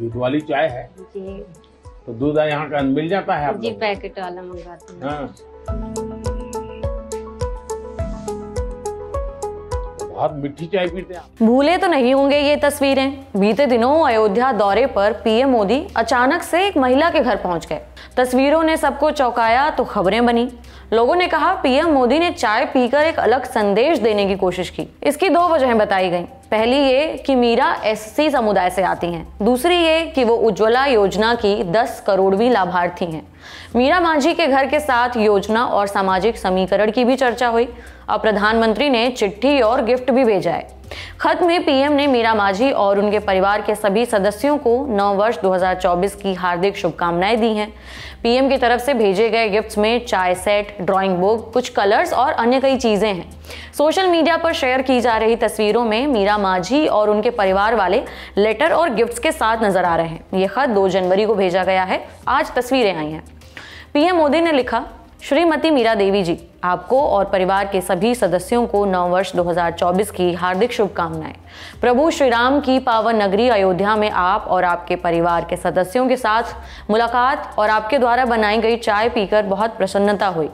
दूध वाली चाय है जी तो दूध यहाँ का मिल जाता है जी पैकेट वाला मंगवाते हैं हाँ। बहुत मीठी चाय पीते हैं भूले तो नहीं होंगे ये तस्वीरें बीते दिनों अयोध्या दौरे पर पीएम मोदी अचानक से एक महिला के घर पहुंच गए तस्वीरों ने सबको चौंकाया तो खबरें बनी लोगों ने कहा पीएम मोदी ने चाय पीकर एक अलग संदेश देने की कोशिश की इसकी दो वजहें बताई गईं पहली ये कि मीरा एससी समुदाय से आती हैं दूसरी ये कि वो उज्ज्वला योजना की 10 करोड़वीं लाभार्थी हैं मीरा मांझी के घर के साथ योजना और सामाजिक समीकरण की भी चर्चा हुई और प्रधानमंत्री ने चिट्ठी और गिफ्ट भी भेजा है खत में पीएम ने मीरा माझी और उनके परिवार के सभी सदस्यों को नव वर्ष 2024 की हार्दिक शुभकामनाएं दी हैं पीएम की तरफ से भेजे गए गिफ्ट्स में चाय सेट ड्राइंग बुक कुछ कलर्स और अन्य कई चीज़ें हैं सोशल मीडिया पर शेयर की जा रही तस्वीरों में मीरा माझी और उनके परिवार वाले लेटर और गिफ्ट्स के साथ नजर आ रहे हैं ये खत दो जनवरी को भेजा गया है आज तस्वीरें आई हैं पीएम मोदी ने लिखा श्रीमती मीरा देवी जी आपको और परिवार के सभी सदस्यों को नववर्ष 2024 की हार्दिक शुभकामनाएं प्रभु श्री राम की पावन नगरी अयोध्या में आप और आपके परिवार के सदस्यों के साथ मुलाकात और आपके द्वारा बनाई गई चाय पीकर बहुत प्रसन्नता हुई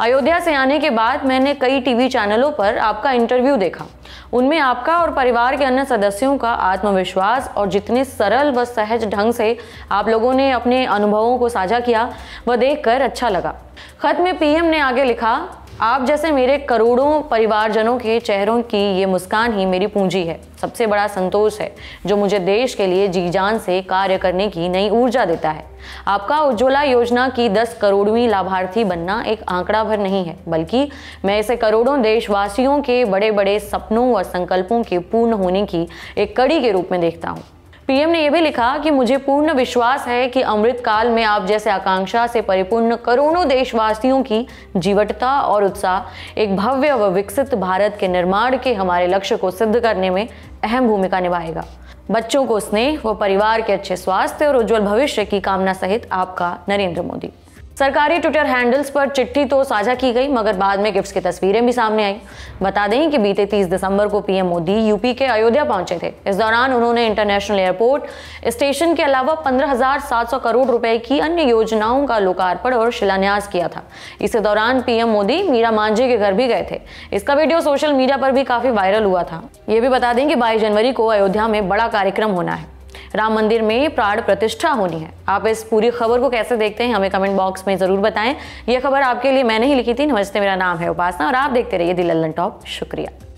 अयोध्या से आने के बाद मैंने कई टीवी चैनलों पर आपका इंटरव्यू देखा उनमें आपका और परिवार के अन्य सदस्यों का आत्मविश्वास और जितने सरल व सहज ढंग से आप लोगों ने अपने अनुभवों को साझा किया वह देखकर अच्छा लगा खत में पीएम ने आगे लिखा आप जैसे मेरे करोड़ों परिवारजनों के चेहरों की ये मुस्कान ही मेरी पूंजी है सबसे बड़ा संतोष है जो मुझे देश के लिए जी जान से कार्य करने की नई ऊर्जा देता है आपका उज्ज्वला योजना की 10 करोड़वीं लाभार्थी बनना एक आंकड़ा भर नहीं है बल्कि मैं इसे करोड़ों देशवासियों के बड़े बड़े सपनों व संकल्पों के पूर्ण होने की एक कड़ी के रूप में देखता हूँ पीएम ने यह भी लिखा कि मुझे पूर्ण विश्वास है कि अमृत काल में आप जैसे आकांक्षा से परिपूर्ण करोड़ों देशवासियों की जीवटता और उत्साह एक भव्य व विकसित भारत के निर्माण के हमारे लक्ष्य को सिद्ध करने में अहम भूमिका निभाएगा बच्चों को स्नेह व परिवार के अच्छे स्वास्थ्य और उज्जवल भविष्य की कामना सहित आपका नरेंद्र मोदी सरकारी ट्विटर हैंडल्स पर चिट्ठी तो साझा की गई मगर बाद में गिफ्ट्स की तस्वीरें भी सामने आई बता दें कि बीते 30 दिसंबर को पीएम मोदी यूपी के अयोध्या पहुंचे थे इस दौरान उन्होंने इंटरनेशनल एयरपोर्ट स्टेशन के अलावा 15,700 करोड़ रुपए की अन्य योजनाओं का लोकार्पण और शिलान्यास किया था इसी दौरान पीएम मोदी मीरा मांझी के घर भी गए थे इसका वीडियो सोशल मीडिया पर भी काफी वायरल हुआ था ये भी बता दें कि बाईस जनवरी को अयोध्या में बड़ा कार्यक्रम होना है राम मंदिर में प्राण प्रतिष्ठा होनी है आप इस पूरी खबर को कैसे देखते हैं हमें कमेंट बॉक्स में ज़रूर बताएं यह खबर आपके लिए मैंने ही लिखी थी नमस्ते मेरा नाम है उपासना और आप देखते रहिए दिल टॉप शुक्रिया